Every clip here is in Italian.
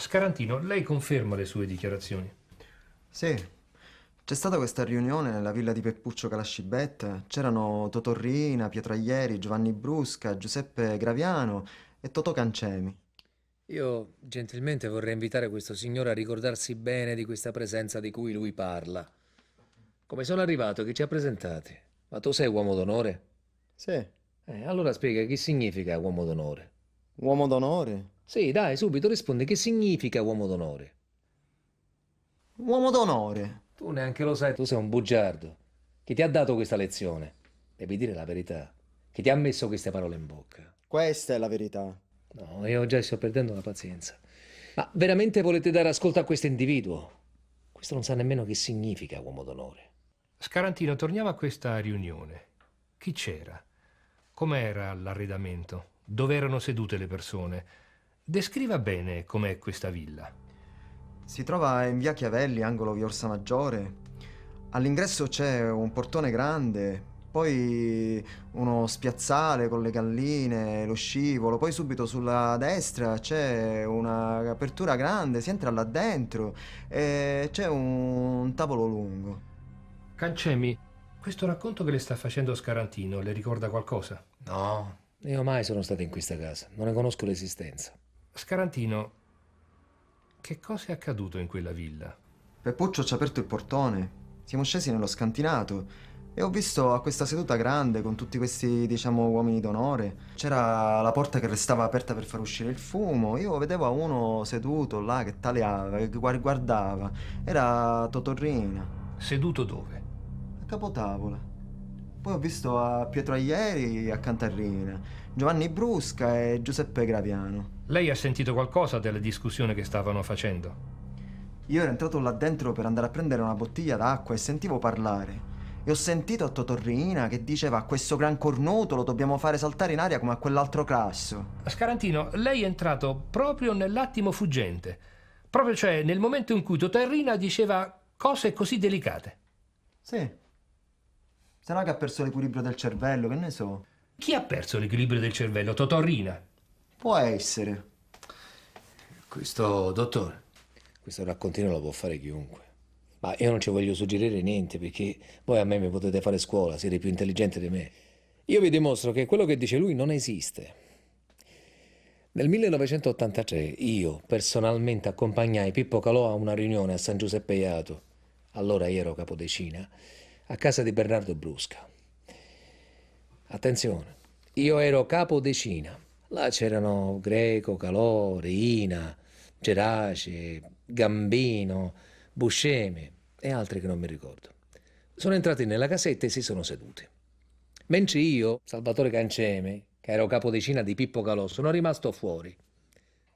Scarantino, lei conferma le sue dichiarazioni? Sì. C'è stata questa riunione nella villa di Peppuccio Calascibette. C'erano Totorrina, Pietraglieri, Giovanni Brusca, Giuseppe Graviano e Totò Cancemi. Io gentilmente vorrei invitare questo signore a ricordarsi bene di questa presenza di cui lui parla. Come sono arrivato, chi ci ha presentati? Ma tu sei uomo d'onore? Sì. Eh, allora spiega chi significa uomo d'onore. Uomo d'onore? Sì, dai, subito risponde che significa uomo d'onore. Uomo d'onore? Tu neanche lo sai, tu sei un bugiardo. Chi ti ha dato questa lezione? Devi dire la verità. Chi ti ha messo queste parole in bocca? Questa è la verità. No, io già sto perdendo la pazienza. Ma veramente volete dare ascolto a questo individuo? Questo non sa nemmeno che significa uomo d'onore. Scarantino, torniamo a questa riunione. Chi c'era? Com'era l'arredamento? Dove erano sedute le persone? Descriva bene com'è questa villa. Si trova in via Chiavelli, angolo via Orsa Maggiore. All'ingresso c'è un portone grande, poi uno spiazzale con le galline, lo scivolo, poi subito sulla destra c'è un'apertura grande, si entra là dentro e c'è un tavolo lungo. Cancemi, questo racconto che le sta facendo Scarantino le ricorda qualcosa? No, io mai sono stato in questa casa, non ne conosco l'esistenza. Scarantino, che cosa è accaduto in quella villa? Peppuccio ci ha aperto il portone. Siamo scesi nello scantinato e ho visto a questa seduta grande con tutti questi, diciamo, uomini d'onore. C'era la porta che restava aperta per far uscire il fumo. Io vedevo uno seduto là che tagliava, che guardava. Era Totorrina. Seduto dove? A capotavola. Poi ho visto a Pietro Aieri accanto a Rina Giovanni Brusca e Giuseppe Graviano. Lei ha sentito qualcosa della discussione che stavano facendo? Io ero entrato là dentro per andare a prendere una bottiglia d'acqua e sentivo parlare. E ho sentito Totorrina che diceva a questo gran cornuto lo dobbiamo fare saltare in aria come a quell'altro crasso. Scarantino, lei è entrato proprio nell'attimo fuggente. Proprio cioè nel momento in cui Totorrina diceva cose così delicate. Sì. Sarà che ha perso l'equilibrio del cervello, che ne so. Chi ha perso l'equilibrio del cervello? Totorrina? Può essere. Questo, dottore. Questo raccontino lo può fare chiunque. Ma io non ci voglio suggerire niente perché voi a me mi potete fare scuola, siete più intelligenti di me. Io vi dimostro che quello che dice lui non esiste. Nel 1983 io personalmente accompagnai Pippo Calò a una riunione a San Giuseppe Iato, allora io ero capodecina, a casa di Bernardo Brusca. Attenzione, io ero capo decina. Là c'erano Greco, Calò, Reina, Gerace, Gambino, Busceme e altri che non mi ricordo. Sono entrati nella casetta e si sono seduti. Mentre io, Salvatore Canceme, che ero capo decina di Pippo Calò, sono rimasto fuori.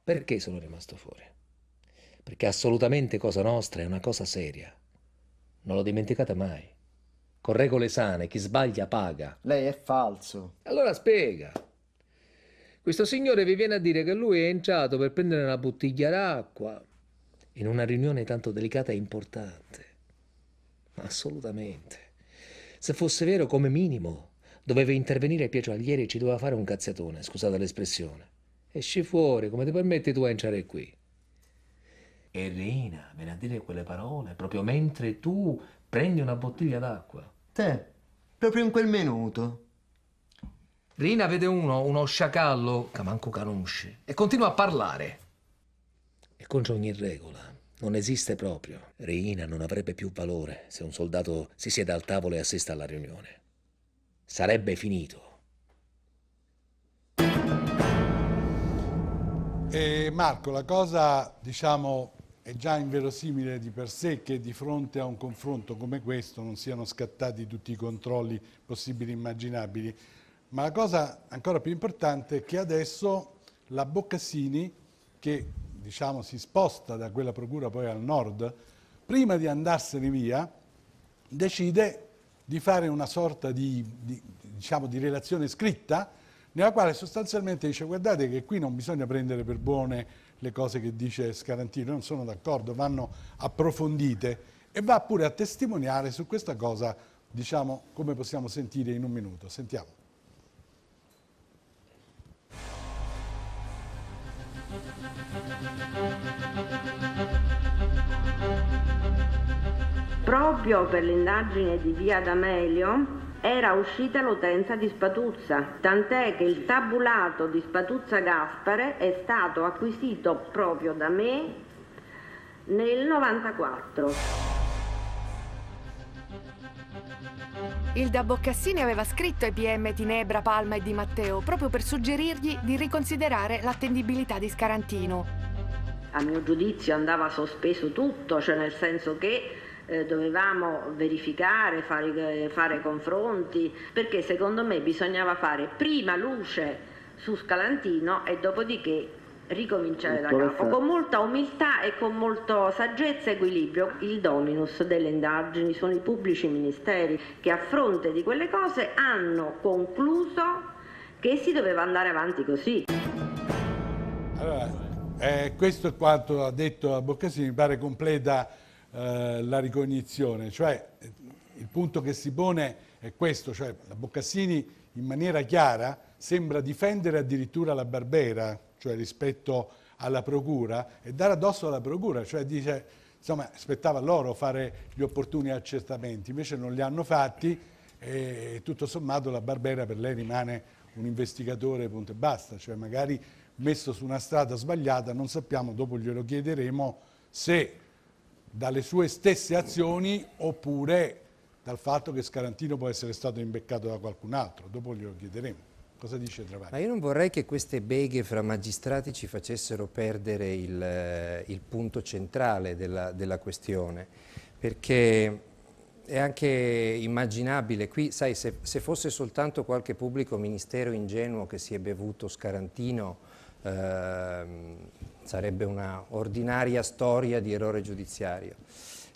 Perché sono rimasto fuori? Perché assolutamente Cosa Nostra è una cosa seria. Non l'ho dimenticata mai con regole sane, chi sbaglia paga. Lei è falso. Allora spiega. Questo signore vi viene a dire che lui è entrato per prendere una bottiglia d'acqua in una riunione tanto delicata e importante. Ma assolutamente. Se fosse vero, come minimo, doveva intervenire Pietro Aglieri e ci doveva fare un cazziatone, scusate l'espressione. Esci fuori, come ti permetti tu a entrare qui? E Rina viene a dire quelle parole proprio mentre tu prendi una bottiglia d'acqua. Te, proprio in quel minuto. Rina vede uno, uno sciacallo che manco conosce e continua a parlare. È contro ogni regola. Non esiste proprio. Rina non avrebbe più valore se un soldato si siede al tavolo e assista alla riunione. Sarebbe finito. E eh, Marco, la cosa, diciamo, è già inverosimile di per sé che di fronte a un confronto come questo non siano scattati tutti i controlli possibili e immaginabili, ma la cosa ancora più importante è che adesso la Boccassini, che diciamo, si sposta da quella procura poi al nord, prima di andarsene via, decide di fare una sorta di, di, diciamo, di relazione scritta nella quale sostanzialmente dice guardate che qui non bisogna prendere per buone le cose che dice Scarantino, non sono d'accordo, vanno approfondite e va pure a testimoniare su questa cosa, diciamo, come possiamo sentire in un minuto. Sentiamo. Proprio per l'indagine di Via D'Amelio era uscita l'utenza di Spatuzza, tant'è che il tabulato di Spatuzza Gaspare è stato acquisito proprio da me nel 94. Il da Boccassini aveva scritto ai PM Tinebra, Palma e Di Matteo proprio per suggerirgli di riconsiderare l'attendibilità di Scarantino. A mio giudizio andava sospeso tutto, cioè nel senso che eh, dovevamo verificare, fare, eh, fare confronti, perché secondo me bisognava fare prima luce su Scalantino e dopodiché ricominciare da capo con molta umiltà e con molto saggezza e equilibrio il dominus delle indagini sono i pubblici ministeri che a fronte di quelle cose hanno concluso che si doveva andare avanti così allora, eh, questo è quanto ha detto Boccasini mi pare completa eh, la ricognizione, cioè il punto che si pone è questo, cioè la Boccassini in maniera chiara sembra difendere addirittura la Barbera, cioè rispetto alla procura e dare addosso alla procura, cioè dice insomma spettava loro fare gli opportuni accertamenti, invece non li hanno fatti e tutto sommato la Barbera per lei rimane un investigatore punto e basta, cioè magari messo su una strada sbagliata, non sappiamo, dopo glielo chiederemo se dalle sue stesse azioni oppure dal fatto che Scarantino può essere stato imbeccato da qualcun altro, dopo glielo chiederemo. Cosa dice Travaglio? Ma io non vorrei che queste beghe fra magistrati ci facessero perdere il, eh, il punto centrale della, della questione, perché è anche immaginabile, qui sai se, se, fosse soltanto qualche pubblico ministero ingenuo che si è bevuto Scarantino eh, sarebbe una ordinaria storia di errore giudiziario.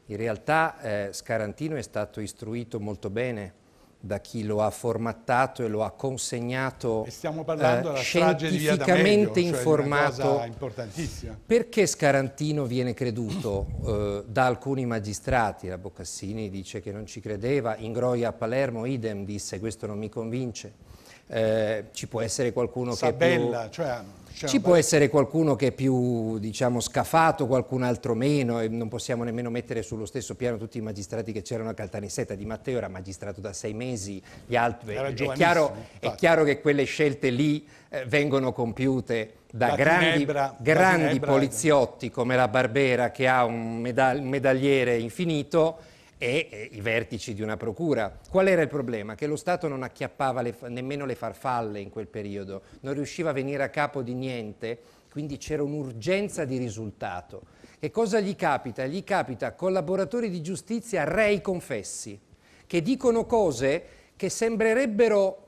In realtà eh, Scarantino è stato istruito molto bene da chi lo ha formattato e lo ha consegnato e stiamo parlando eh, scientificamente D'Amelio, cioè informato. Cioè perché Scarantino viene creduto eh, da alcuni magistrati? La Boccassini dice che non ci credeva, Ingroia a Palermo idem disse questo non mi convince eh, ci può essere qualcuno Sabella, che cioè, più... Cioè, ci può essere qualcuno che è più diciamo, scafato, qualcun altro meno e non possiamo nemmeno mettere sullo stesso piano tutti i magistrati che c'erano a Caltanissetta. Di Matteo era magistrato da sei mesi, gli altri... È chiaro, è chiaro, che quelle scelte lì eh, vengono compiute da, da grandi, Ginebra, grandi da poliziotti come la Barbera che ha un, medagl un medagliere infinito e eh, i vertici di una procura. Qual era il problema? Che lo Stato non acchiappava le, nemmeno le farfalle in quel periodo, non riusciva a venire a capo di niente, quindi c'era un'urgenza di risultato. Che cosa gli capita? Gli capita collaboratori di giustizia rei confessi, che dicono cose che sembrerebbero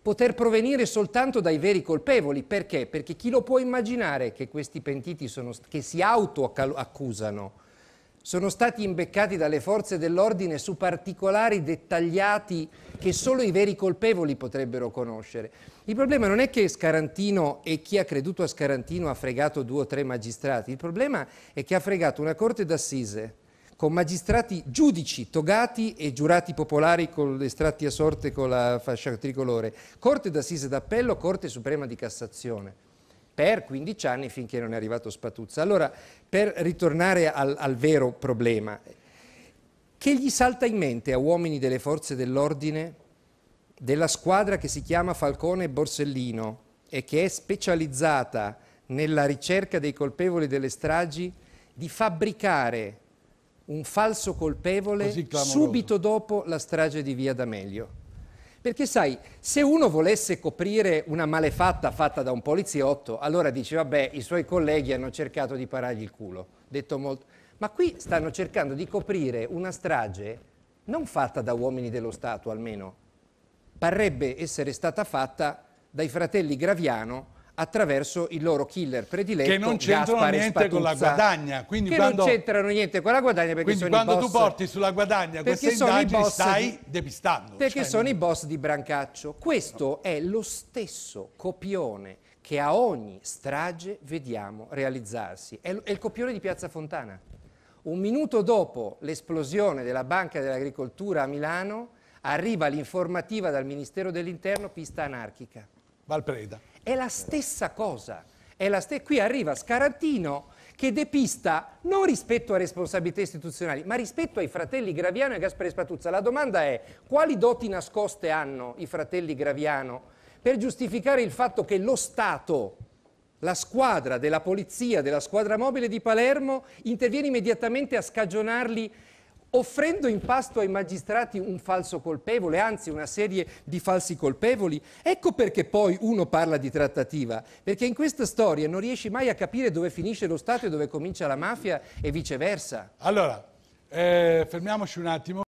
poter provenire soltanto dai veri colpevoli. Perché? Perché chi lo può immaginare che questi pentiti sono, che si autoaccusano? sono stati imbeccati dalle forze dell'ordine su particolari dettagliati che solo i veri colpevoli potrebbero conoscere. Il problema non è che Scarantino e chi ha creduto a Scarantino ha fregato due o tre magistrati, il problema è che ha fregato una corte d'assise con magistrati giudici togati e giurati popolari con estratti a sorte con la fascia tricolore, corte d'assise d'appello, corte suprema di Cassazione per 15 anni finché non è arrivato Spatuzza. Allora, per ritornare al, al vero problema, che gli salta in mente a uomini delle forze dell'ordine della squadra che si chiama Falcone e Borsellino e che è specializzata nella ricerca dei colpevoli delle stragi di fabbricare un falso colpevole subito dopo la strage di Via D'Amelio. Perché sai, se uno volesse coprire una malefatta fatta da un poliziotto, allora dice, vabbè, i suoi colleghi hanno cercato di parargli il culo. Detto molto... Ma qui stanno cercando di coprire una strage non fatta da uomini dello Stato almeno, parrebbe essere stata fatta dai fratelli Graviano attraverso il loro killer prediletto che non c'entrano Gaspare niente con la guadagna quindi che quando... non c'entrano niente con la guadagna perché quindi quando boss, tu porti sulla guadagna queste indagini stai di, depistando perché cioè, sono non... i boss di Brancaccio questo è lo stesso copione che a ogni strage vediamo realizzarsi è, è il copione di Piazza Fontana un minuto dopo l'esplosione della Banca dell'Agricoltura a Milano arriva l'informativa dal Ministero dell'Interno pista anarchica Valpreda. È la stessa cosa. La ste qui arriva Scarantino che depista non rispetto a responsabilità istituzionali, ma rispetto ai fratelli Graviano e Gaspare Spatuzza. La domanda è quali doti nascoste hanno i fratelli Graviano per giustificare il fatto che lo Stato, la squadra della polizia, della squadra mobile di Palermo, interviene immediatamente a scagionarli offrendo in pasto ai magistrati un falso colpevole, anzi una serie di falsi colpevoli? Ecco perché poi uno parla di trattativa, perché in questa storia non riesci mai a capire dove finisce lo Stato e dove comincia la mafia e viceversa. Allora, eh, fermiamoci un attimo.